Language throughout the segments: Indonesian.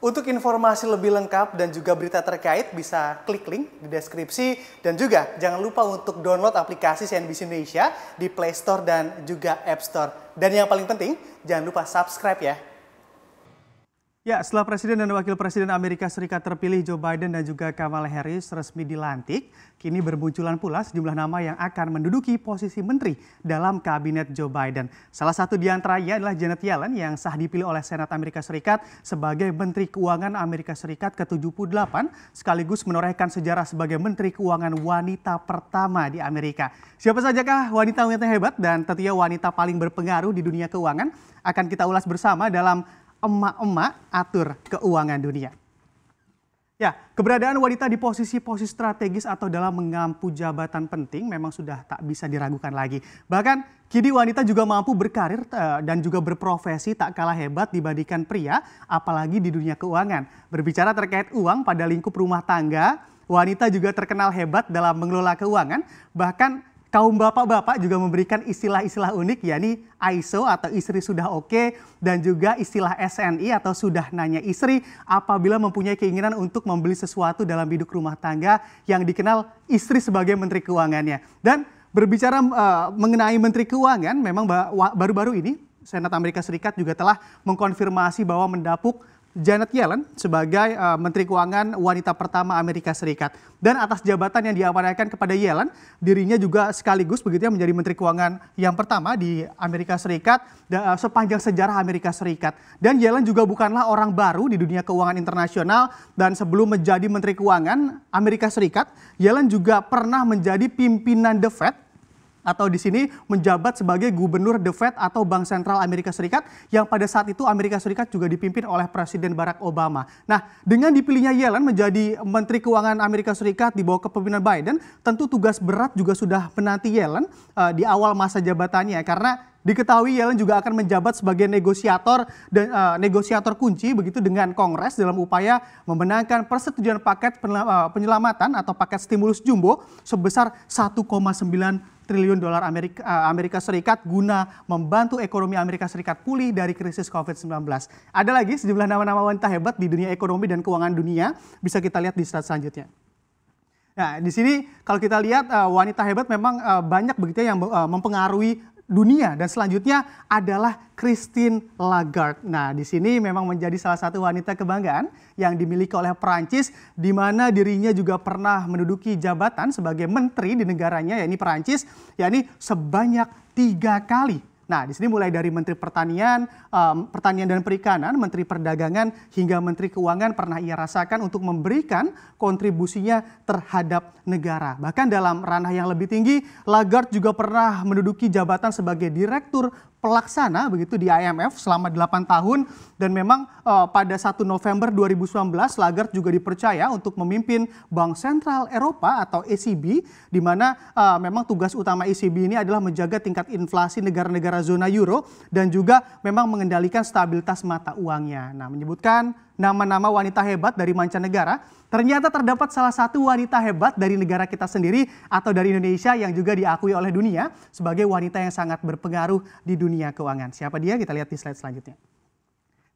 Untuk informasi lebih lengkap dan juga berita terkait bisa klik link di deskripsi dan juga jangan lupa untuk download aplikasi CNBC Indonesia di Play Store dan juga App Store. Dan yang paling penting jangan lupa subscribe ya Ya, setelah Presiden dan Wakil Presiden Amerika Serikat terpilih Joe Biden dan juga Kamala Harris resmi dilantik, kini bermunculan pula sejumlah nama yang akan menduduki posisi menteri dalam kabinet Joe Biden. Salah satu di antaranya adalah Janet Yellen yang sah dipilih oleh Senat Amerika Serikat sebagai Menteri Keuangan Amerika Serikat ke-78 sekaligus menorehkan sejarah sebagai Menteri Keuangan wanita pertama di Amerika. Siapa sajakah wanita-wanita hebat dan tentunya wanita paling berpengaruh di dunia keuangan akan kita ulas bersama dalam emak-emak atur keuangan dunia. Ya, keberadaan wanita di posisi-posisi strategis atau dalam mengampu jabatan penting memang sudah tak bisa diragukan lagi. Bahkan kini wanita juga mampu berkarir eh, dan juga berprofesi tak kalah hebat dibandingkan pria, apalagi di dunia keuangan. Berbicara terkait uang pada lingkup rumah tangga, wanita juga terkenal hebat dalam mengelola keuangan, bahkan kaum bapak-bapak juga memberikan istilah-istilah unik yakni ISO atau istri sudah oke okay, dan juga istilah SNI atau sudah nanya istri apabila mempunyai keinginan untuk membeli sesuatu dalam hidup rumah tangga yang dikenal istri sebagai menteri keuangannya. Dan berbicara uh, mengenai menteri keuangan memang baru-baru ini Senat Amerika Serikat juga telah mengkonfirmasi bahwa mendapuk Janet Yellen sebagai uh, Menteri Keuangan wanita pertama Amerika Serikat. Dan atas jabatan yang diamanahkan kepada Yellen, dirinya juga sekaligus begitu ya menjadi Menteri Keuangan yang pertama di Amerika Serikat da, uh, sepanjang sejarah Amerika Serikat. Dan Yellen juga bukanlah orang baru di dunia keuangan internasional dan sebelum menjadi Menteri Keuangan Amerika Serikat, Yellen juga pernah menjadi pimpinan The Fed atau di sini menjabat sebagai gubernur The Fed atau Bank Sentral Amerika Serikat yang pada saat itu Amerika Serikat juga dipimpin oleh Presiden Barack Obama. Nah, dengan dipilihnya Yellen menjadi Menteri Keuangan Amerika Serikat di bawah kepemimpinan Biden, tentu tugas berat juga sudah menanti Yellen uh, di awal masa jabatannya karena Diketahui Yellen juga akan menjabat sebagai negosiator dan uh, eh, negosiator kunci begitu dengan Kongres dalam upaya memenangkan persetujuan paket eh, penyelamatan atau paket stimulus jumbo sebesar 1,9 triliun dolar Amerika, eh, Amerika Serikat guna membantu ekonomi Amerika Serikat pulih dari krisis COVID-19. Ada lagi sejumlah nama-nama wanita hebat di dunia ekonomi dan keuangan dunia. Bisa kita lihat di slide selanjutnya. Nah, di sini kalau kita lihat eh, wanita hebat memang eh, banyak begitu ya yang mempengaruhi dunia dan selanjutnya adalah Christine Lagarde. Nah, di sini memang menjadi salah satu wanita kebanggaan yang dimiliki oleh Perancis di mana dirinya juga pernah menduduki jabatan sebagai menteri di negaranya yakni Perancis yakni sebanyak tiga kali Nah, di sini mulai dari Menteri Pertanian, um, Pertanian dan Perikanan, Menteri Perdagangan hingga Menteri Keuangan pernah ia rasakan untuk memberikan kontribusinya terhadap negara. Bahkan dalam ranah yang lebih tinggi, Lagarde juga pernah menduduki jabatan sebagai Direktur pelaksana begitu di IMF selama 8 tahun dan memang uh, pada 1 November 2019 Lagarde juga dipercaya untuk memimpin Bank Sentral Eropa atau ECB di mana uh, memang tugas utama ECB ini adalah menjaga tingkat inflasi negara-negara zona euro dan juga memang mengendalikan stabilitas mata uangnya. Nah, menyebutkan nama-nama wanita hebat dari mancanegara, ternyata terdapat salah satu wanita hebat dari negara kita sendiri atau dari Indonesia yang juga diakui oleh dunia sebagai wanita yang sangat berpengaruh di dunia keuangan. Siapa dia? Kita lihat di slide selanjutnya.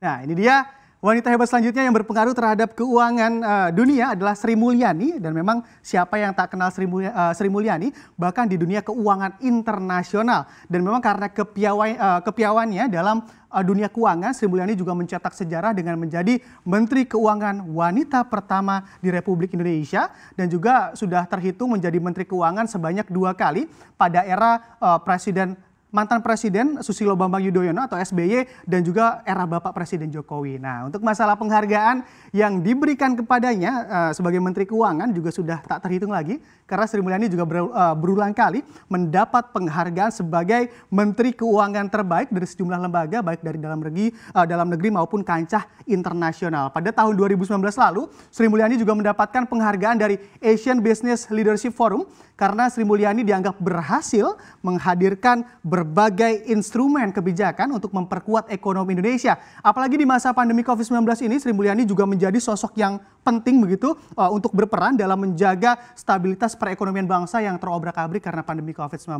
Nah, ini dia Wanita hebat selanjutnya yang berpengaruh terhadap keuangan uh, dunia adalah Sri Mulyani dan memang siapa yang tak kenal Sri, Mulyani, uh, eh, Sri Mulyani bahkan di dunia keuangan internasional dan memang karena kepiawai, uh, kepiawannya dalam uh, dunia keuangan Sri Mulyani juga mencetak sejarah dengan menjadi Menteri Keuangan wanita pertama di Republik Indonesia dan juga sudah terhitung menjadi Menteri Keuangan sebanyak dua kali pada era uh, Presiden mantan Presiden Susilo Bambang Yudhoyono atau SBY dan juga era Bapak Presiden Jokowi. Nah, untuk masalah penghargaan yang diberikan kepadanya uh, sebagai Menteri Keuangan juga sudah tak terhitung lagi karena Sri Mulyani juga ber, uh, eh, berulang kali mendapat penghargaan sebagai Menteri Keuangan terbaik dari sejumlah lembaga baik dari dalam negeri uh, eh, dalam negeri maupun kancah internasional. Pada tahun 2019 lalu Sri Mulyani juga mendapatkan penghargaan dari Asian Business Leadership Forum karena Sri Mulyani dianggap berhasil menghadirkan berbagai instrumen kebijakan untuk memperkuat ekonomi Indonesia. Apalagi di masa pandemi Covid-19 ini Sri Mulyani juga menjadi menjadi sosok yang penting begitu uh, untuk berperan dalam menjaga stabilitas perekonomian bangsa yang terobrak-abrik karena pandemi COVID-19.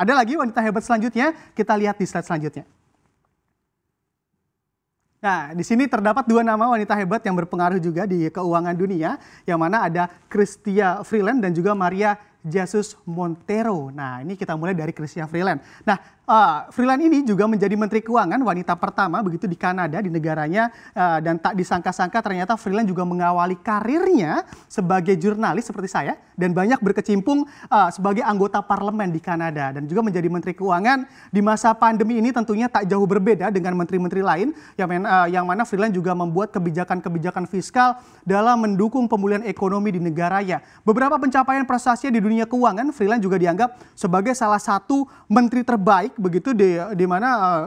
Ada lagi wanita hebat selanjutnya, kita lihat di slide selanjutnya. Nah, di sini terdapat dua nama wanita hebat yang berpengaruh juga di keuangan dunia, yang mana ada Christia Freeland dan juga Maria Jesus Montero. Nah, ini kita mulai dari Christia Freeland. Nah, Uh, Freeland ini juga menjadi Menteri Keuangan wanita pertama begitu di Kanada di negaranya uh, dan tak disangka-sangka ternyata Freeland juga mengawali karirnya sebagai jurnalis seperti saya dan banyak berkecimpung uh, sebagai anggota parlemen di Kanada dan juga menjadi Menteri Keuangan di masa pandemi ini tentunya tak jauh berbeda dengan menteri-menteri lain yang, men, uh, yang mana Freeland juga membuat kebijakan-kebijakan fiskal dalam mendukung pemulihan ekonomi di negaranya. Beberapa pencapaian prestasinya di dunia keuangan Freeland juga dianggap sebagai salah satu menteri terbaik begitu di di mana uh,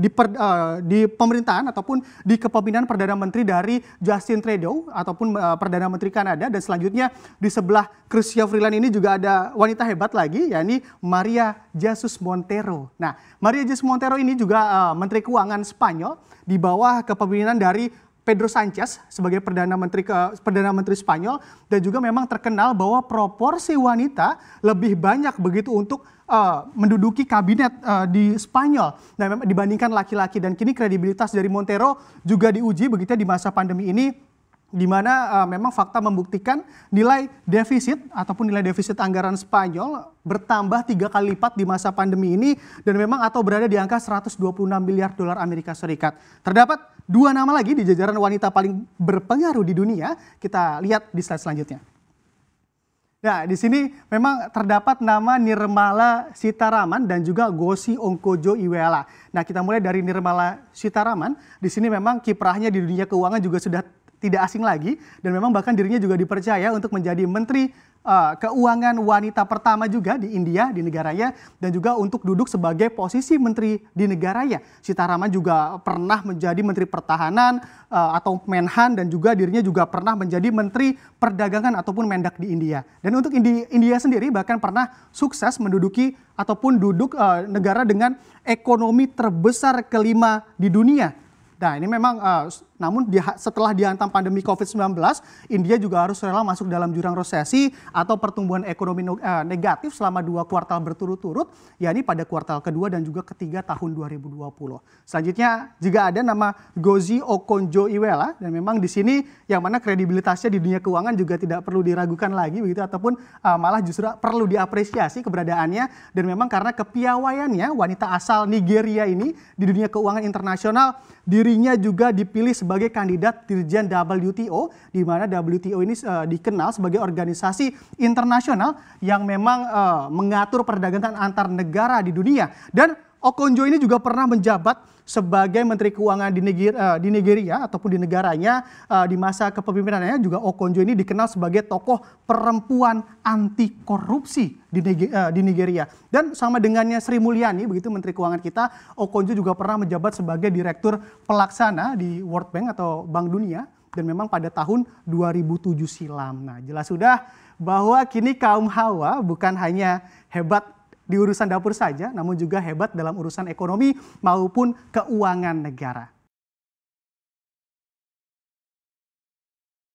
di, per, uh, di pemerintahan ataupun di kepemimpinan Perdana Menteri dari Justin Trudeau ataupun uh, Perdana Menteri Kanada dan selanjutnya di sebelah Chrystia Freeland ini juga ada wanita hebat lagi yakni Maria Jesus Montero. Nah, Maria Jesus Montero ini juga uh, Menteri Keuangan Spanyol di bawah kepemimpinan dari Pedro Sanchez sebagai perdana menteri ke perdana menteri Spanyol dan juga memang terkenal bahwa proporsi wanita lebih banyak begitu untuk uh, menduduki kabinet uh, di Spanyol nah, memang dibandingkan laki-laki dan kini kredibilitas dari Montero juga diuji begitu ya di masa pandemi ini di mana uh, memang fakta membuktikan nilai defisit ataupun nilai defisit anggaran Spanyol bertambah tiga kali lipat di masa pandemi ini dan memang atau berada di angka 126 miliar dolar Amerika Serikat. Terdapat dua nama lagi di jajaran wanita paling berpengaruh di dunia. Kita lihat di slide selanjutnya. Nah, di sini memang terdapat nama Nirmala Sitaraman dan juga Gosi Onkojo Iweala. Nah, kita mulai dari Nirmala Sitaraman. Di sini memang kiprahnya di dunia keuangan juga sudah tidak asing lagi dan memang bahkan dirinya juga dipercaya untuk menjadi menteri uh, keuangan wanita pertama juga di India di negaranya dan juga untuk duduk sebagai posisi menteri di negaranya. Sitarama juga pernah menjadi menteri pertahanan uh, atau Menhan dan juga dirinya juga pernah menjadi menteri perdagangan ataupun Mendak di India. Dan untuk Indi India sendiri bahkan pernah sukses menduduki ataupun duduk uh, negara dengan ekonomi terbesar kelima di dunia. Nah, ini memang uh, namun di, setelah dihantam pandemi COVID-19, India juga harus rela masuk dalam jurang resesi atau pertumbuhan ekonomi eh, negatif selama dua kuartal berturut-turut, yakni pada kuartal kedua dan juga ketiga tahun 2020. Selanjutnya juga ada nama Gozi Okonjo Iwela dan memang di sini yang mana kredibilitasnya di dunia keuangan juga tidak perlu diragukan lagi begitu ataupun uh, malah justru perlu diapresiasi keberadaannya dan memang karena kepiawaiannya wanita asal Nigeria ini di dunia keuangan internasional dirinya juga dipilih sebagai sebagai kandidat dirjen WTO di mana WTO ini uh, dikenal sebagai organisasi internasional yang memang uh, mengatur perdagangan antar negara di dunia dan Okonjo ini juga pernah menjabat sebagai Menteri Keuangan di Nigeria, eh, di Nigeria ataupun di negaranya eh, di masa kepemimpinannya juga Okonjo ini dikenal sebagai tokoh perempuan anti korupsi eh, di Nigeria. Dan sama dengannya Sri Mulyani, begitu Menteri Keuangan kita, Okonjo juga pernah menjabat sebagai Direktur Pelaksana di World Bank atau Bank Dunia dan memang pada tahun 2007 silam. Nah, jelas sudah bahwa kini kaum Hawa bukan hanya hebat di urusan dapur saja, namun juga hebat dalam urusan ekonomi maupun keuangan negara.